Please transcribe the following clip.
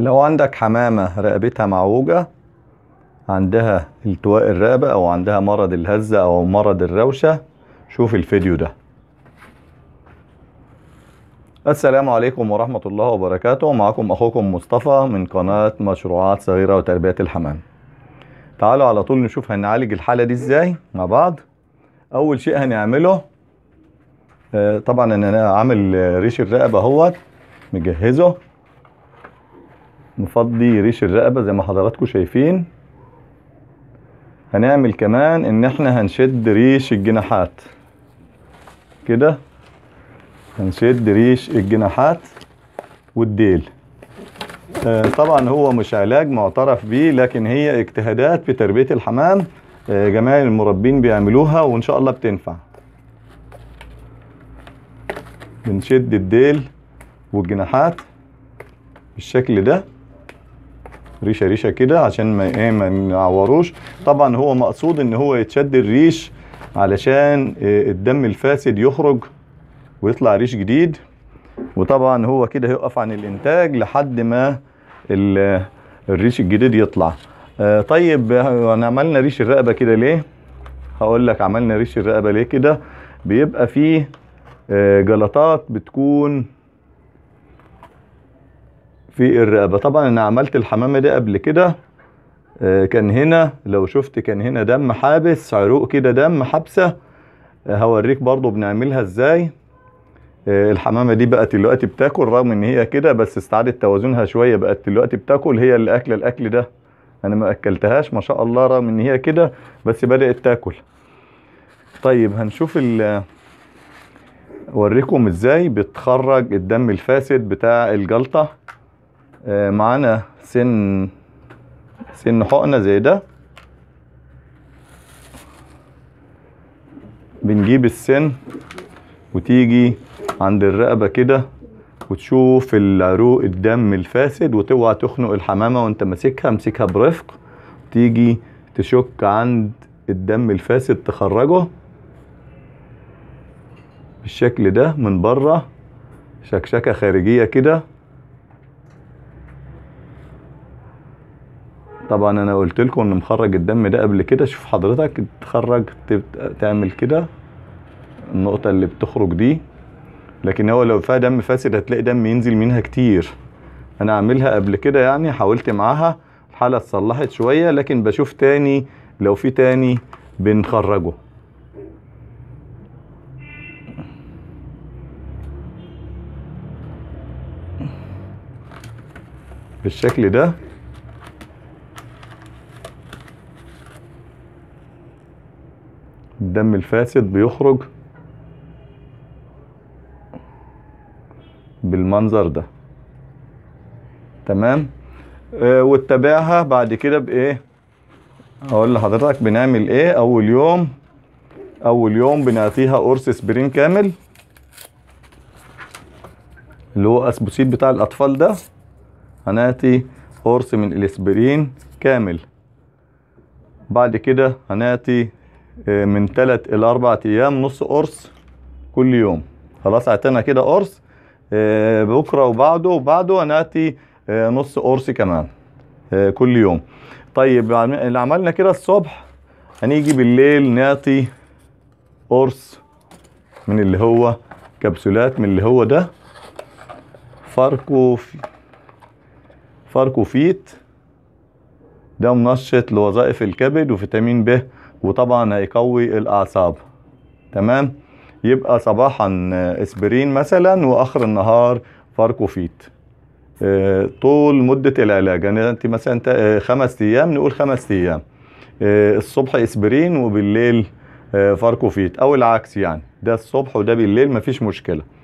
لو عندك حمامة رقبتها معوجة عندها التواء الرقبة أو عندها مرض الهزة أو مرض الروشة شوف الفيديو ده السلام عليكم ورحمة الله وبركاته معكم أخوكم مصطفى من قناة مشروعات صغيرة وتربية الحمام تعالوا على طول نشوف هنعالج الحالة دي ازاي مع بعض أول شيء هنعمله آه، طبعا أنا عامل ريش الرقبة اهوت مجهزه نفضي ريش الرقبة زي ما حضراتكم شايفين هنعمل كمان ان احنا هنشد ريش الجناحات كده هنشد ريش الجناحات والديل آه، طبعا هو مش علاج معترف بيه لكن هي اجتهادات في تربية الحمام آه، جمال المربين بيعملوها وان شاء الله بتنفع بنشد الديل والجناحات بالشكل ده ريشه ريشه كده عشان ما ايه ما نعوروش طبعا هو مقصود ان هو يتشد الريش علشان آه، الدم الفاسد يخرج ويطلع ريش جديد وطبعا هو كده هيقف عن الانتاج لحد ما الريش الجديد يطلع آه، طيب انا يعني عملنا ريش الرقبه كده ليه هقول لك عملنا ريش الرقبه ليه كده بيبقى فيه آه، جلطات بتكون في الرقبة طبعا انا عملت الحمامة دي قبل كده آه، كان هنا لو شفت كان هنا دم حابس عروق كده دم حابسة آه، هوريك برضو بنعملها ازاي آه، الحمامة دي بقت دلوقتي بتاكل رغم ان هي كده بس استعادت توازنها شوية بقت دلوقتي بتاكل هي اللي اكلة الاكل ده انا ما اكلتهاش ما شاء الله رغم ان هي كده بس بدأت تاكل طيب هنشوف ال اوريكم ازاي بتخرج الدم الفاسد بتاع الجلطه معانا سن سن حقنه زي ده بنجيب السن وتيجي عند الرقبه كده وتشوف العروق الدم الفاسد وتوعى تخنق الحمامه وانت ماسكها امسكها برفق تيجي تشك عند الدم الفاسد تخرجه بالشكل ده من بره شكشكه خارجيه كده طبعا انا قلت لكم ان مخرج الدم ده قبل كده شوف حضرتك تخرج تعمل كده النقطة اللي بتخرج دي لكن هو لو فيها دم فاسد هتلاقي دم ينزل منها كتير انا عاملها قبل كده يعني حاولت معاها الحالة اتصلحت شوية لكن بشوف تاني لو في تاني بنخرجه بالشكل ده الدم الفاسد بيخرج بالمنظر ده تمام آه واتبعها بعد كده بايه هقول لحضرتك بنعمل ايه اول يوم اول يوم بنعطيها قرص سبرين كامل اللي هو اسبوسيت بتاع الاطفال ده هنعطي قرص من الاسبرين كامل بعد كده هنعطي آه، من ثلاث إلى اربعة أيام نص قرص كل يوم خلاص اعطينا كده قرص آه، بكرة وبعده وبعده هنأتي آه، نص قرص كمان كل يوم طيب اللي عملنا كده الصبح هنيجي بالليل نعطي قرص من اللي هو كبسولات من اللي هو ده فاركو فاركوفيت ده منشط لوظائف الكبد وفيتامين ب وطبعا هيقوي الاعصاب تمام يبقى صباحا اسبرين مثلا واخر النهار فاركوفيت آه، طول مدة العلاج يعني انت مثلا آه، خمس ايام نقول خمس ايام آه، الصبح اسبرين وبالليل فاركوفيت او العكس يعني ده الصبح وده بالليل مفيش مشكله